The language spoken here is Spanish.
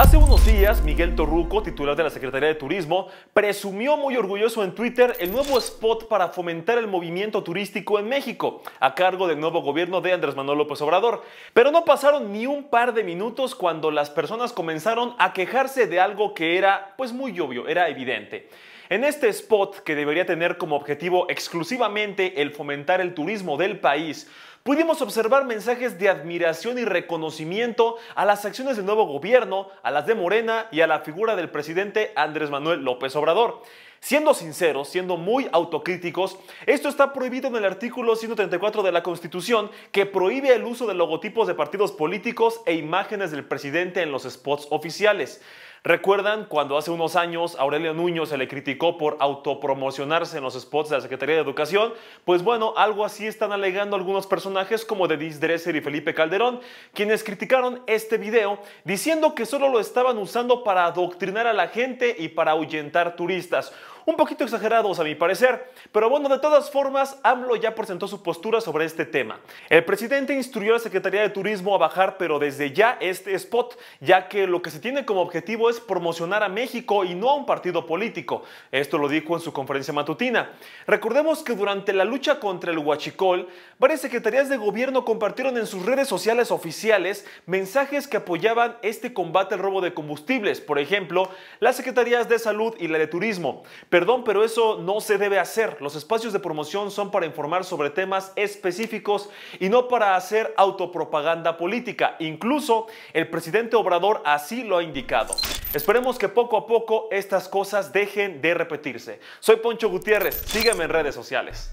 Hace unos días, Miguel Torruco, titular de la Secretaría de Turismo, presumió muy orgulloso en Twitter el nuevo spot para fomentar el movimiento turístico en México, a cargo del nuevo gobierno de Andrés Manuel López Obrador. Pero no pasaron ni un par de minutos cuando las personas comenzaron a quejarse de algo que era, pues muy obvio, era evidente. En este spot, que debería tener como objetivo exclusivamente el fomentar el turismo del país, pudimos observar mensajes de admiración y reconocimiento a las acciones del nuevo gobierno, a las de Morena y a la figura del presidente Andrés Manuel López Obrador. Siendo sinceros, siendo muy autocríticos, esto está prohibido en el artículo 134 de la Constitución que prohíbe el uso de logotipos de partidos políticos e imágenes del presidente en los spots oficiales. ¿Recuerdan cuando hace unos años Aurelio Nuño se le criticó por autopromocionarse en los spots de la Secretaría de Educación? Pues bueno, algo así están alegando algunos personajes personajes como Denise Dresser y Felipe Calderón, quienes criticaron este video diciendo que solo lo estaban usando para adoctrinar a la gente y para ahuyentar turistas. Un poquito exagerados a mi parecer, pero bueno, de todas formas, AMLO ya presentó su postura sobre este tema. El presidente instruyó a la Secretaría de Turismo a bajar, pero desde ya este spot, ya que lo que se tiene como objetivo es promocionar a México y no a un partido político. Esto lo dijo en su conferencia matutina. Recordemos que durante la lucha contra el huachicol, varias secretarías de gobierno compartieron en sus redes sociales oficiales mensajes que apoyaban este combate al robo de combustibles, por ejemplo, las secretarías de salud y la de turismo. Perdón, pero eso no se debe hacer. Los espacios de promoción son para informar sobre temas específicos y no para hacer autopropaganda política. Incluso el presidente Obrador así lo ha indicado. Esperemos que poco a poco estas cosas dejen de repetirse. Soy Poncho Gutiérrez, sígueme en redes sociales.